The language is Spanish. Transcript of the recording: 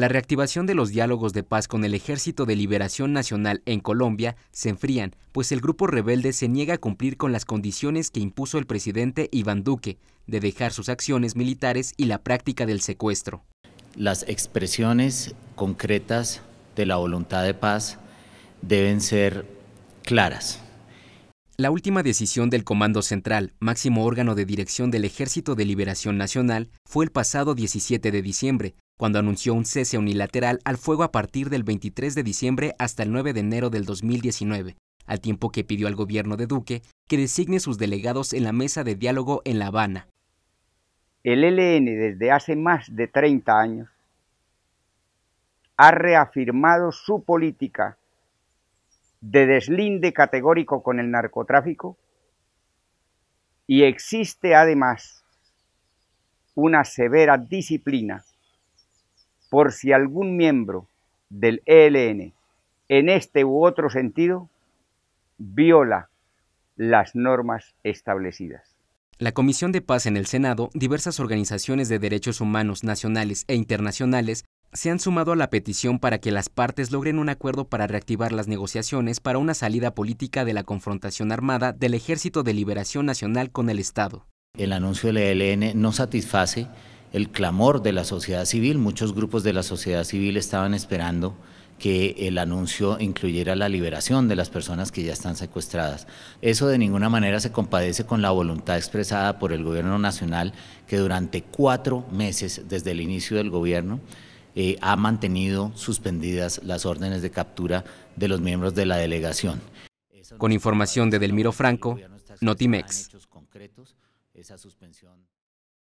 La reactivación de los diálogos de paz con el Ejército de Liberación Nacional en Colombia se enfrían, pues el grupo rebelde se niega a cumplir con las condiciones que impuso el presidente Iván Duque de dejar sus acciones militares y la práctica del secuestro. Las expresiones concretas de la voluntad de paz deben ser claras. La última decisión del Comando Central, máximo órgano de dirección del Ejército de Liberación Nacional, fue el pasado 17 de diciembre, cuando anunció un cese unilateral al fuego a partir del 23 de diciembre hasta el 9 de enero del 2019, al tiempo que pidió al gobierno de Duque que designe sus delegados en la mesa de diálogo en La Habana. El ELN desde hace más de 30 años ha reafirmado su política de deslinde categórico con el narcotráfico y existe además una severa disciplina por si algún miembro del ELN, en este u otro sentido, viola las normas establecidas. La Comisión de Paz en el Senado, diversas organizaciones de derechos humanos nacionales e internacionales se han sumado a la petición para que las partes logren un acuerdo para reactivar las negociaciones para una salida política de la confrontación armada del Ejército de Liberación Nacional con el Estado. El anuncio del ELN no satisface el clamor de la sociedad civil. Muchos grupos de la sociedad civil estaban esperando que el anuncio incluyera la liberación de las personas que ya están secuestradas. Eso de ninguna manera se compadece con la voluntad expresada por el gobierno nacional que durante cuatro meses desde el inicio del gobierno eh, ha mantenido suspendidas las órdenes de captura de los miembros de la delegación. Con información de Delmiro Franco, Notimex.